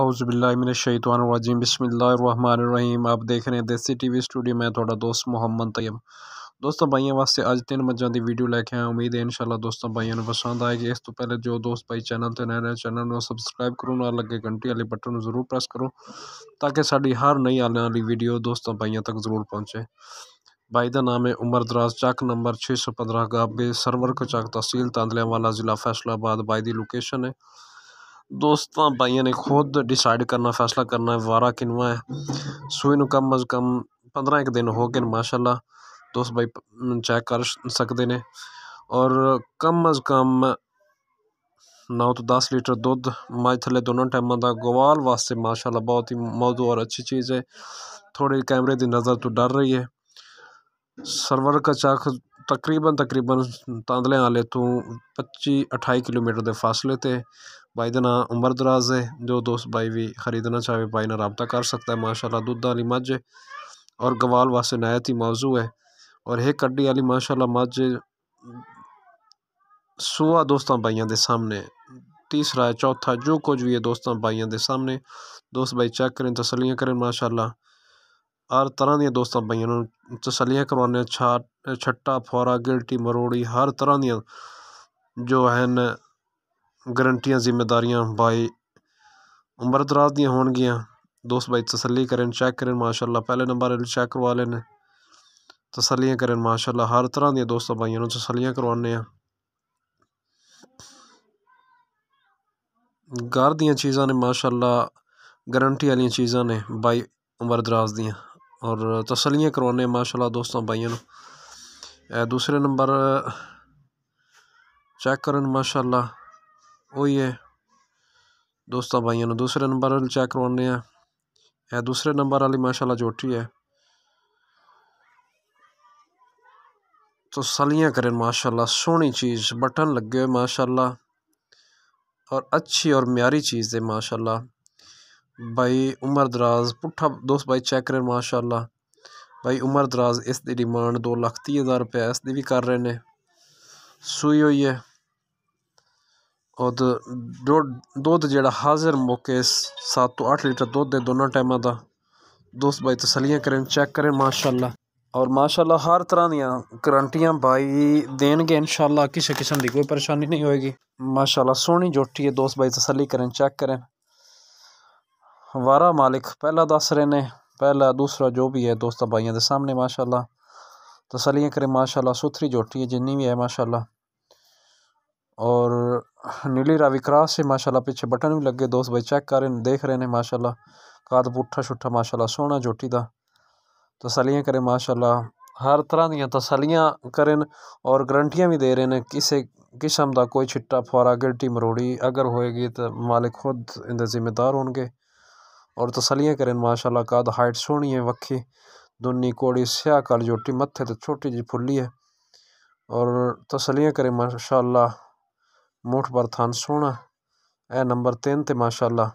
अउज़बिल्लिमिनशैतवानरजीम बसमीम आप देख रहे हैं देसी टीवी स्टूडियो में थोड़ा दोस्त मुहम्मद तयम दोस्तों भाइयों वास्ते अज तीन मजा की वीडियो लैके आया उम्मीद है इनशाला दोस्तों भाइयों को पसंद आएगी इस तो पहले जो दोस्त भाई चैनल पर नए चैनल में सबसक्राइब करो ना लगे घंटी वाले बटन जरूर प्रेस करो ताकि साड़ी हर नई आने वाली वीडियो दोस्तों भाइयों तक जरूर पहुँचे भाई का नाम है उमर दराज चक नंबर छः सौ पंद्रह गाबे सरवर को तहसील तांदलिया वाला ज़िला फैसलाबाद भाई की लोकेशन है दोस्तों भाइयों ने खुद डिसाइड करना फैसला करना है वारा कि है सूई न कम अज कम पंद्रह एक दिन हो गए माशाला दोस्त भाई चैक कर सकते हैं और कम अज कम नौ तो दस लीटर दुध माज थले दोनों टाइम का गवाल वास्ते माशाला बहुत ही मौजू और अच्छी चीज़ है थोड़ी कैमरे की नज़र तो डर रही है सरवर का चाक तकरीबन तकरीबन तंदल्याले तो पच्ची अठाई किलोमीटर के फासले से बई का ना उम्र दराज है जो दोस्त बई भी खरीदना चाहे बई ना रबता कर सकता है माशाला दुद्ध आली मझ है और गवाल वास्ते नायत ही मौजू है और यह कड्डी आली माशाला मझ सोआ दोस्तों बइया के सामने तीसरा चौथा जो कुछ भी है दोस्तों बइया के सामने दोस्त बई चेक करें तसलियाँ करें माशाला हर तरह दोस्तों बइया तसलियाँ करवाने छा छट्टा फुआरा गिल्टी मरोड़ी हर तरह दिया जो है गरंटियां जिम्मेदारियां भाई उम्र दराज दिया हो दोस्त भाई तसली करें चेक करें माशाला पहले नंबर चेक करवा लेने तसलियाँ करें माशाला हर तरह दोस्त दोस्तों तसलियाँ करवाने घर दिया ने माशाला गरंटी वाली चीज़ा ने बाई उम्र दराज दियाँ और तसलियाँ करवाने माशा दोस्तों भाइयों दूसरे नंबर चेक करन माशा वही है दोस्तां भाइयों दूसरे नंबर चेक करवाने दूसरे नंबर वाली माशाला जोटी है तसलियाँ तो करें माशाला सोहनी चीज़ बटन लगे हुए माशाला और अच्छी और म्यारी चीज़ है माशाला भाई उम्र दराज पुट्ठा दोस्त भाई चेक करें माशाल्लाह भाई उम्र दराज इसकी डिमांड दो लख तीह हज़ार रुपया इसकी भी कर रहे ने सूई हुई है और दुध जो हाजिर मौके सात तो अठ लीटर दुध है दोनों टाइम का दोस्त भाई तसलियाँ करें चेक करें माशाल्लाह और माशाल्लाह हर तरह दियाँ करंटियाँ भाई देंगे इनशाला किसी किस्म की कोई परेशानी नहीं होएगी माशाल्लाह सोहनी जोठी है दोस्त भाई तसली करें चेक करें वारा मालिक पहला दस रहे ने पहला दूसरा जो भी है दोस्तों भाइयों के सामने माशाला तसलियाँ करें माशाला सुथरी जोटी है जिनी भी है माशाला और नीली रावी क्रास है माशाला पिछले बटन भी लगे दोस्त भाई चेक कर देख रहे हैं माशाला काद पुट्ठा शुठा माशाला सोहना जोटी का तसलियाँ करें माशाला हर तरह दियां तसलियां करें और गरंटियाँ भी दे रहे ने किसी किस्म का कोई छिट्टा फुआरा गिल्टी मरोड़ी अगर होएगी तो मालिक खुद इन जिम्मेदार होगा और तसलियाँ करें माशाला कद तो हाइट सोहनी है वक्खी दुन्नी कौड़ी स्याह कल जोटी मत्थे तो छोटी जी फुली है और तसलियाँ करें माशाला मुठ पर थान सोहना है नंबर तीन ते माशाला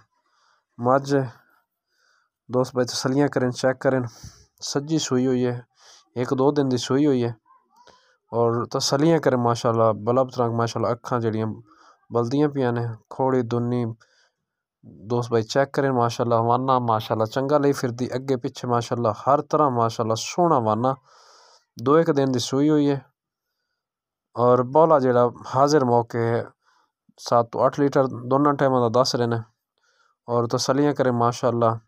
मज है दोस्त भाई तसलियाँ करें चेक करें सज्जी सूई हुई है एक दो दिन की सूई हुई है और तसलियाँ करें माशाला बलब तरंग माशाला अखा जेह्ड़ियां बलदियां ने खोड़ी दुन्नी दोस्त भाई चेक करें माशाल्लाह वाना माशाल्लाह चंगा फिर दी अगे पिछे माशाल्लाह हर तरह माशाल्लाह सोना वाना दो एक दिन दी सूई हुई है और बौला जेड़ा हाजिर मौके है सात तो अठ लीटर दोनों टाइम का दस रहे हैं और तसलियाँ करें माशाल्लाह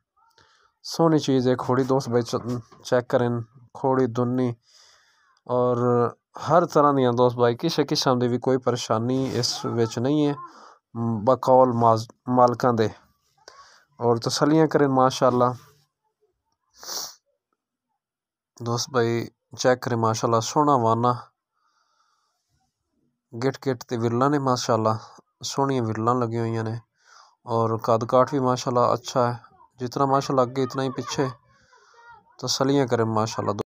सोहनी चीज़ है खोड़ी दोस्त भाई चेक करें खोड़ी दुन्नी और हर तरह दियां दोस्त भाई किसी किस्म की भी कोई परेशानी इस बच्च नहीं है ਬਕੌਲ ਮਾਜ਼ ਮਾਲਕਾਂ और तसलियाँ करें माशाल्लाह दोस्त भाई चेक करें माशाल्लाह सोहना वाना गिट गिट ते विरला ने माशाल्लाह सोहनिया विरला लगी हुई ने और कद काठ भी माशाल्लाह अच्छा है जितना माशाल्लाह आगे इतना ही पीछे तसलियाँ करें माशाल्लाह